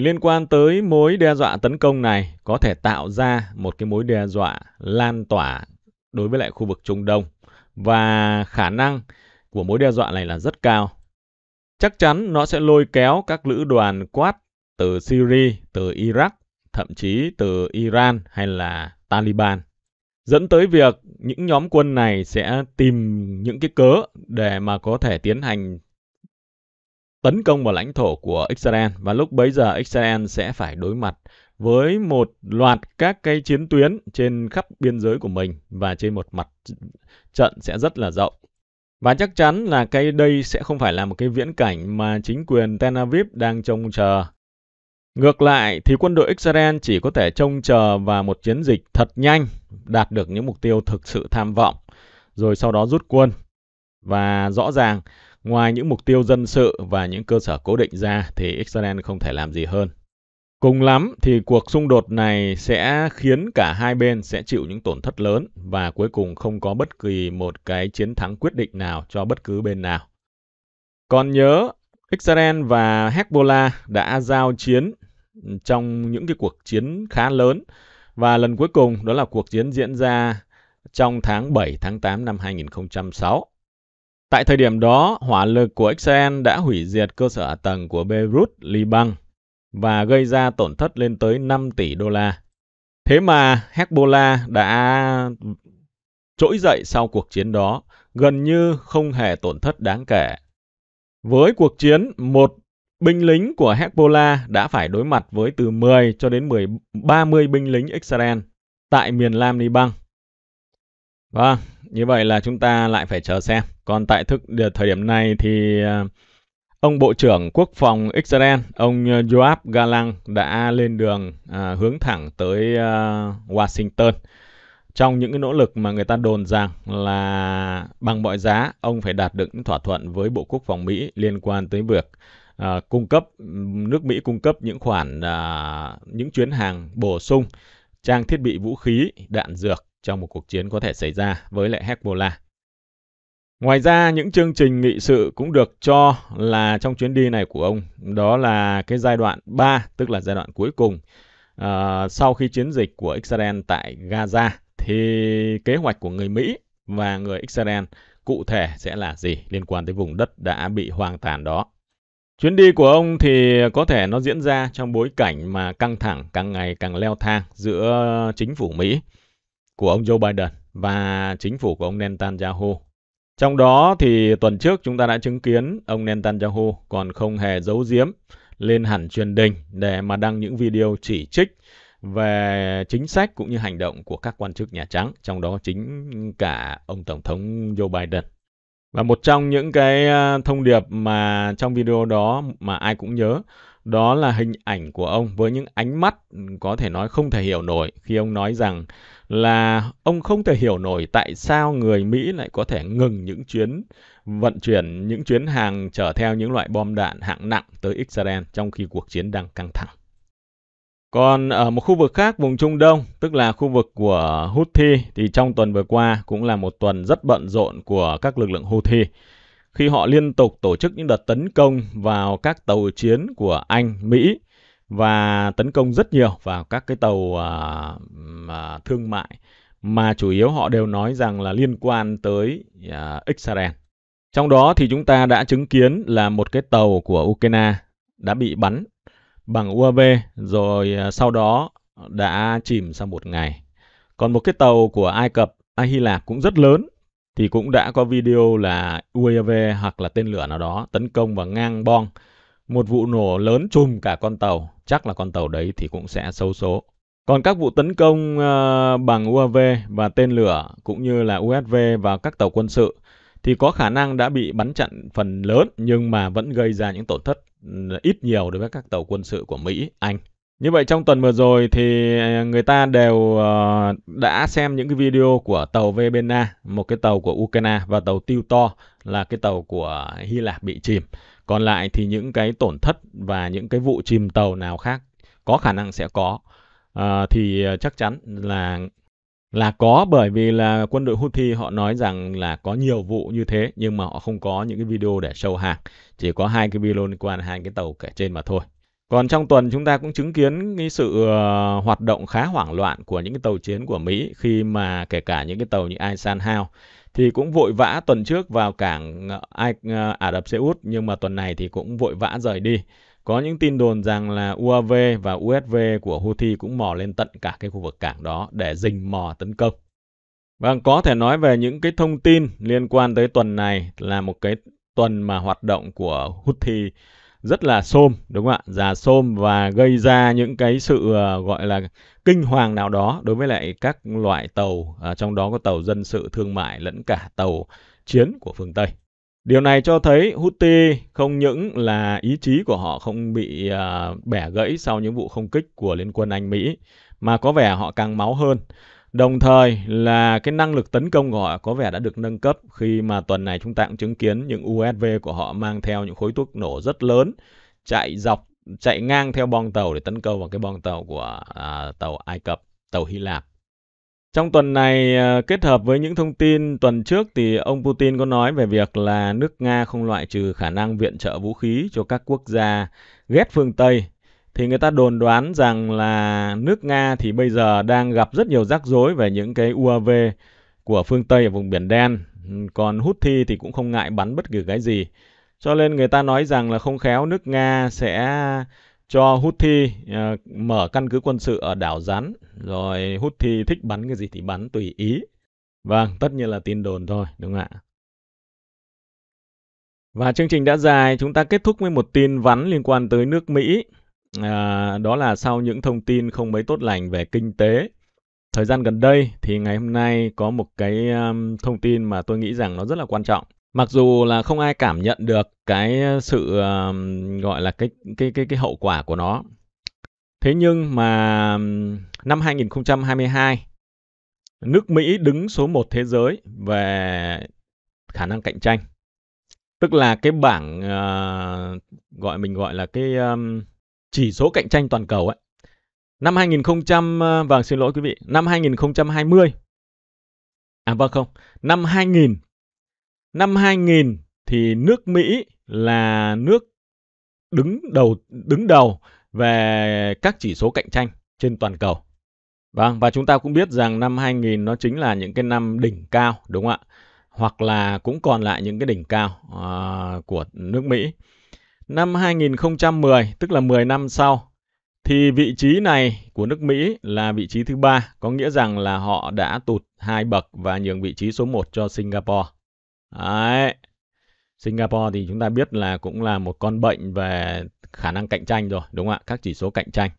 liên quan tới mối đe dọa tấn công này có thể tạo ra một cái mối đe dọa lan tỏa đối với lại khu vực Trung Đông và khả năng của mối đe dọa này là rất cao. Chắc chắn nó sẽ lôi kéo các lữ đoàn quát từ Syria, từ Iraq, thậm chí từ Iran hay là Taliban. Dẫn tới việc những nhóm quân này sẽ tìm những cái cớ để mà có thể tiến hành tấn công vào lãnh thổ của Israel và lúc bấy giờ Israel sẽ phải đối mặt với một loạt các cái chiến tuyến trên khắp biên giới của mình và trên một mặt trận sẽ rất là rộng. Và chắc chắn là cái đây sẽ không phải là một cái viễn cảnh mà chính quyền Tel Aviv đang trông chờ. Ngược lại thì quân đội Israel chỉ có thể trông chờ vào một chiến dịch thật nhanh, đạt được những mục tiêu thực sự tham vọng, rồi sau đó rút quân. Và rõ ràng, ngoài những mục tiêu dân sự và những cơ sở cố định ra thì Israel không thể làm gì hơn. Cùng lắm thì cuộc xung đột này sẽ khiến cả hai bên sẽ chịu những tổn thất lớn và cuối cùng không có bất kỳ một cái chiến thắng quyết định nào cho bất cứ bên nào. Còn nhớ, Israel và Hezbollah đã giao chiến trong những cái cuộc chiến khá lớn và lần cuối cùng đó là cuộc chiến diễn ra trong tháng 7 tháng 8 năm 2006. Tại thời điểm đó, hỏa lực của Israel đã hủy diệt cơ sở tầng của Beirut, Liban và gây ra tổn thất lên tới 5 tỷ đô la. Thế mà Hezbollah đã trỗi dậy sau cuộc chiến đó, gần như không hề tổn thất đáng kể. Với cuộc chiến, một binh lính của Hezbollah đã phải đối mặt với từ 10 cho đến 10, 30 binh lính Israel tại miền Nam Liban. Vâng, như vậy là chúng ta lại phải chờ xem. Còn tại thức thời điểm này thì ờ, Ông Bộ trưởng Quốc phòng Israel, ông ờ, Yoav Galang đã lên đường à, hướng thẳng tới à, Washington trong những cái nỗ lực mà người ta đồn rằng là bằng mọi giá ông phải đạt được những thỏa thuận với Bộ Quốc phòng Mỹ liên quan tới việc à, cung cấp nước Mỹ cung cấp những khoản à, những chuyến hàng bổ sung trang thiết bị vũ khí, đạn dược trong một cuộc chiến có thể xảy ra với lại Hezbollah. Ngoài ra những chương trình nghị sự cũng được cho là trong chuyến đi này của ông, đó là cái giai đoạn 3, tức là giai đoạn cuối cùng uh, sau khi chiến dịch của Israel tại Gaza thì kế hoạch của người Mỹ và người Israel cụ thể sẽ là gì liên quan tới vùng đất đã bị hoang tàn đó. Chuyến đi của ông thì có thể nó diễn ra trong bối cảnh mà căng thẳng càng ngày càng leo thang giữa chính phủ Mỹ của ông Joe Biden và chính phủ của ông Netanyahu trong đó thì tuần trước chúng ta đã chứng kiến ông Netanyahu còn không hề giấu giếm lên hẳn truyền đình để mà đăng những video chỉ trích về chính sách cũng như hành động của các quan chức Nhà Trắng, trong đó chính cả ông Tổng thống Joe Biden. Và một trong những cái à, thông điệp mà trong video đó mà ai cũng nhớ đó là hình ảnh của ông với những ánh mắt có thể nói không thể hiểu nổi khi ông nói rằng là ông không thể hiểu nổi tại sao người Mỹ lại có thể ngừng những chuyến vận chuyển những chuyến hàng chở theo những loại bom đạn hạng nặng tới Israel trong khi cuộc chiến đang căng thẳng. Còn ở một khu vực khác, vùng Trung Đông, tức là khu vực của Houthi, thì trong tuần vừa qua cũng là một tuần rất bận rộn của các lực lượng Houthi khi họ liên tục tổ chức những đợt tấn công vào các tàu chiến của Anh, Mỹ và tấn công rất nhiều vào các cái tàu à, à, thương mại mà chủ yếu họ đều nói rằng là liên quan tới à, Israel. Trong đó thì chúng ta đã chứng kiến là một cái tàu của Ukraine đã bị bắn bằng UAV rồi à, sau đó đã chìm sau một ngày. Còn một cái tàu của Ai Cập, Ai Hy Lạp cũng rất lớn thì cũng đã có video là UAV hoặc là tên lửa nào đó tấn công và ngang bom một vụ nổ lớn chùm cả con tàu chắc là con tàu đấy thì cũng sẽ xấu số. Còn các vụ tấn công ờ, bằng UAV và tên lửa cũng như là USV vào các tàu quân sự thì có khả năng đã bị bắn chặn phần lớn nhưng mà vẫn gây ra những tổn thất ừ, ít nhiều đối với các tàu quân sự của Mỹ, Anh. Như vậy trong tuần vừa rồi thì ờ, người ta đều ờ, đã xem những cái video của tàu Vebena, một cái tàu của Ukraine và tàu Tiêu To là cái tàu của Hy Lạp bị chìm. Còn lại thì những cái tổn thất và những cái vụ chìm tàu nào khác có khả năng sẽ có à, thì ờ, chắc chắn là là có bởi vì là quân đội Houthi họ nói rằng là có nhiều vụ như thế nhưng mà họ không có những cái video để show hàng, chỉ có hai cái video liên quan hai cái tàu kể trên mà thôi. Còn trong tuần chúng ta cũng chứng kiến cái sự ờ, hoạt động khá hoảng loạn của những cái tàu chiến của Mỹ khi mà kể cả những cái tàu như Isan Hao thì cũng vội vã tuần trước vào cảng ờ, Ai, ờ, Ả Rập Xê Út nhưng mà tuần này thì cũng vội vã rời đi. Có những tin đồn rằng là UAV và USV của Houthi cũng mò lên tận cả cái khu vực cảng đó để rình mò tấn công. Vâng, có thể nói về những cái thông tin liên quan tới tuần này là một cái tuần mà hoạt động của Houthi rất là xôm đúng không ạ? Già xôm và gây ra những cái sự ờ, gọi là kinh hoàng nào đó đối với lại các loại tàu, à, trong đó có tàu dân sự, thương mại lẫn cả tàu chiến của phương Tây. Điều này cho thấy Houthi không những là ý chí của họ không bị à, bẻ gãy sau những vụ không kích của Liên quân Anh Mỹ, mà có vẻ họ càng máu hơn. Đồng thời là cái năng lực tấn công của họ có vẻ đã được nâng cấp khi mà tuần này chúng ta cũng chứng kiến những USV của họ mang theo những khối thuốc nổ rất lớn chạy dọc chạy ngang theo boong tàu để tấn công vào cái boong tàu của à, tàu Ai Cập, tàu Hy Lạp. Trong tuần này à, kết hợp với những thông tin tuần trước thì ông Putin có nói về việc là nước Nga không loại trừ khả năng viện trợ vũ khí cho các quốc gia ghét phương Tây thì người ta đồn đoán rằng là nước Nga thì bây giờ đang gặp rất nhiều rắc rối về những cái UAV của phương Tây ở vùng biển đen. Còn Houthi thì cũng không ngại bắn bất cứ cái gì. Cho nên người ta nói rằng là không khéo nước Nga sẽ cho Houthi uh, mở căn cứ quân sự ở đảo Rắn, rồi Houthi thích bắn cái gì thì bắn tùy ý. Vâng, tất nhiên là tin đồn thôi, đúng không ạ? Và chương trình đã dài, chúng ta kết thúc với một tin vắn liên quan tới nước Mỹ. À, đó là sau những thông tin không mấy tốt lành về kinh tế. Thời gian gần đây thì ngày hôm nay có một cái um, thông tin mà tôi nghĩ rằng nó rất là quan trọng mặc dù là không ai cảm nhận được cái ờ, sự uh, gọi là cái cái cái cái hậu quả của nó thế nhưng mà năm 2022 nước Mỹ đứng số 1 thế giới về khả năng cạnh tranh tức là cái bảng uh, gọi mình gọi là cái um, chỉ số cạnh tranh toàn cầu ấy năm 2000 vâng xin lỗi quý vị năm 2020 à vâng không năm 2000 Năm 2000 thì nước Mỹ là nước đứng đầu đứng đầu về các chỉ số cạnh tranh trên toàn cầu. Vâng, và chúng ta cũng biết rằng năm 2000 nó chính là những cái năm đỉnh cao, đúng không ạ? Hoặc là cũng còn lại những cái đỉnh cao uh, của nước Mỹ. Năm 2010, tức là 10 năm sau, thì vị trí này của nước Mỹ là vị trí thứ ba, có nghĩa rằng là họ đã tụt hai bậc và nhường vị trí số 1 cho Singapore. Đấy. Singapore thì chúng ta biết là cũng là một con bệnh về khả năng cạnh tranh rồi, đúng không ạ? Các chỉ số cạnh tranh.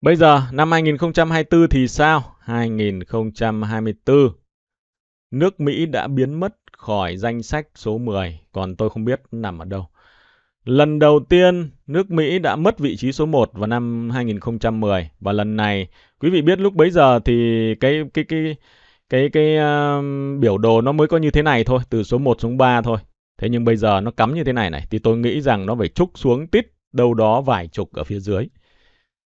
Bây giờ năm 2024 thì sao? 2024 nước Mỹ đã biến mất khỏi danh sách số 10, còn tôi không biết nằm ở đâu. Lần đầu tiên nước Mỹ đã mất vị trí số 1 vào năm 2010 và lần này quý vị biết lúc bấy giờ thì cái cái cái cái cái uh, biểu đồ nó mới có như thế này thôi, từ số 1 xuống 3 thôi. Thế nhưng bây giờ nó cắm như thế này này thì tôi nghĩ rằng nó phải trúc xuống tít đâu đó vài chục ở phía dưới.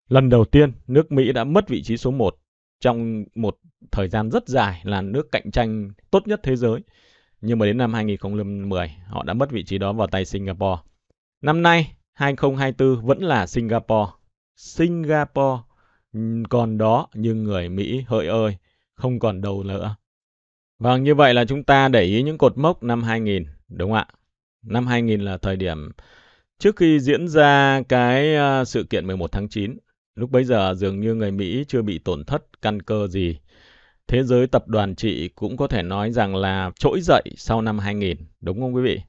Lần đầu tiên nước Mỹ đã mất vị trí số 1 trong một thời gian rất dài là nước cạnh tranh tốt nhất thế giới. Nhưng mà đến năm 2010 họ đã mất vị trí đó vào tay Singapore. Năm nay 2024 vẫn là Singapore. Singapore còn đó nhưng người Mỹ hỡi ơi không còn đầu nữa. Vâng, như vậy là chúng ta để ý những cột mốc năm 2000, đúng không ạ? Năm 2000 là thời điểm trước khi diễn ra cái ờ, sự kiện 11 tháng 9. Lúc bấy giờ dường như người Mỹ chưa bị tổn thất căn cơ gì. Thế giới tập đoàn trị cũng có thể nói rằng là trỗi dậy sau năm 2000, đúng không quý vị?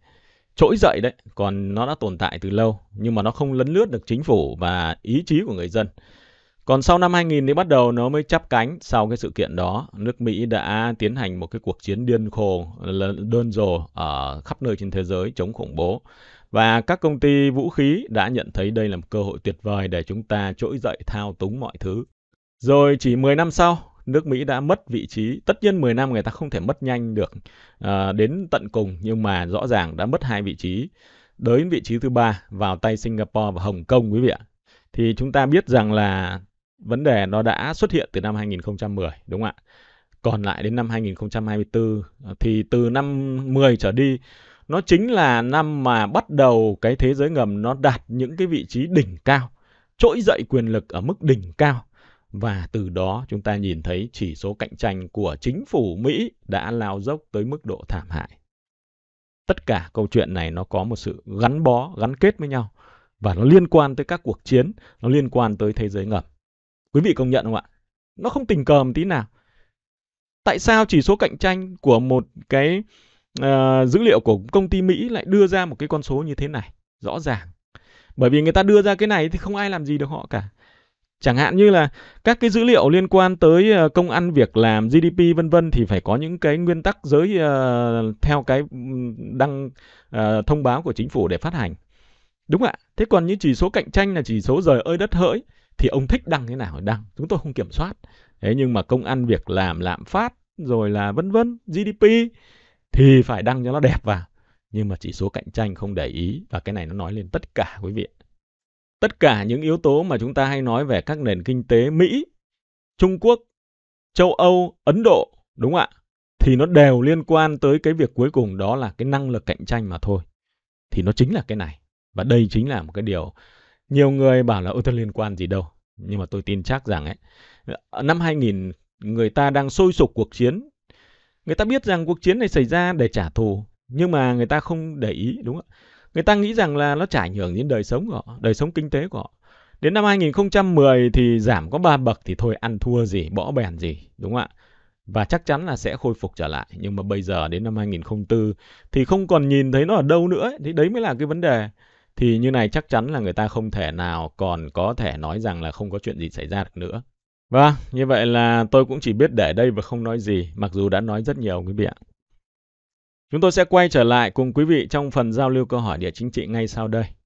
Trỗi dậy đấy, còn nó đã tồn tại từ lâu, nhưng mà nó không lấn lướt được chính phủ và ý chí của người dân. Còn sau năm 2000 thì bắt đầu nó mới chắp cánh sau cái sự kiện đó. Nước Mỹ đã tiến hành một cái cuộc chiến điên khồ đơn rồ ở khắp nơi trên thế giới chống khủng bố. Và các công ty vũ khí đã nhận thấy đây là một cơ hội tuyệt vời để chúng ta trỗi dậy thao túng mọi thứ. Rồi chỉ 10 năm sau, nước Mỹ đã mất vị trí. Tất nhiên 10 năm người ta không thể mất nhanh được à, đến tận cùng, nhưng mà rõ ràng đã mất hai vị trí. Đến vị trí thứ ba vào tay Singapore và Hồng Kông quý vị ạ. Thì chúng ta biết rằng là vấn đề nó đã xuất hiện từ năm 2010 đúng không ạ? Còn lại đến năm 2024 ờ, thì từ năm 10 trở đi nó chính là năm mà bắt đầu cái thế giới ngầm nó đạt những cái vị trí đỉnh cao, trỗi dậy quyền lực ở mức đỉnh cao và từ đó chúng ta nhìn thấy chỉ số cạnh tranh của chính phủ Mỹ đã lao dốc tới mức độ thảm hại. Tất cả câu chuyện này nó có một sự gắn bó, gắn kết với nhau và nó liên quan tới các cuộc chiến, nó liên quan tới thế giới ngầm. Quý vị công nhận không ạ? Nó không tình cờ một tí nào. Tại sao chỉ số cạnh tranh của một cái uh, dữ liệu của công ty Mỹ lại đưa ra một cái con số như thế này? Rõ ràng. Bởi vì người ta đưa ra cái này thì không ai làm gì được họ cả. Chẳng hạn như là các cái dữ liệu liên quan tới ờ, công ăn việc làm, GDP vân vân thì phải có những cái nguyên tắc giới uh, theo cái đăng uh, thông báo của chính phủ để phát hành. Đúng ạ. Thế còn những chỉ số cạnh tranh là chỉ số rời ơi đất hỡi thì ông thích đăng thế nào đăng chúng tôi không kiểm soát thế nhưng mà công ăn việc làm lạm phát rồi là vân vân gdp thì phải đăng cho nó đẹp vào nhưng mà chỉ số cạnh tranh không để ý và cái này nó nói lên tất cả quý vị tất cả những yếu tố mà chúng ta hay nói về các nền kinh tế mỹ trung quốc châu âu ấn độ đúng không ạ thì nó đều liên quan tới cái việc cuối cùng đó là cái năng lực cạnh tranh mà thôi thì nó chính là cái này và đây chính là một cái điều nhiều người bảo là ôi tôi liên quan gì đâu. Nhưng mà tôi tin chắc rằng ấy, năm 2000 người ta đang sôi sục cuộc chiến. Người ta biết rằng cuộc chiến này xảy ra để trả thù, nhưng mà người ta không để ý đúng không Người ta nghĩ rằng là nó chả ảnh hưởng đến đời sống của họ, đời sống kinh tế của họ. Đến năm 2010 thì giảm có 3 bậc thì thôi ăn thua gì, bỏ bèn gì, đúng không ạ? Và chắc chắn là sẽ khôi phục trở lại. Nhưng mà bây giờ đến năm 2004 thì không còn nhìn thấy nó ở đâu nữa. Thì đấy mới là cái vấn đề thì như này chắc chắn là người ta không thể nào còn có thể nói rằng là không có chuyện gì xảy ra được nữa. và vâng, như vậy là tôi cũng chỉ biết để đây và không nói gì, mặc dù đã nói rất nhiều quý vị ạ. Chúng tôi sẽ quay trở lại cùng quý vị trong phần giao lưu câu hỏi địa chính trị ngay sau đây.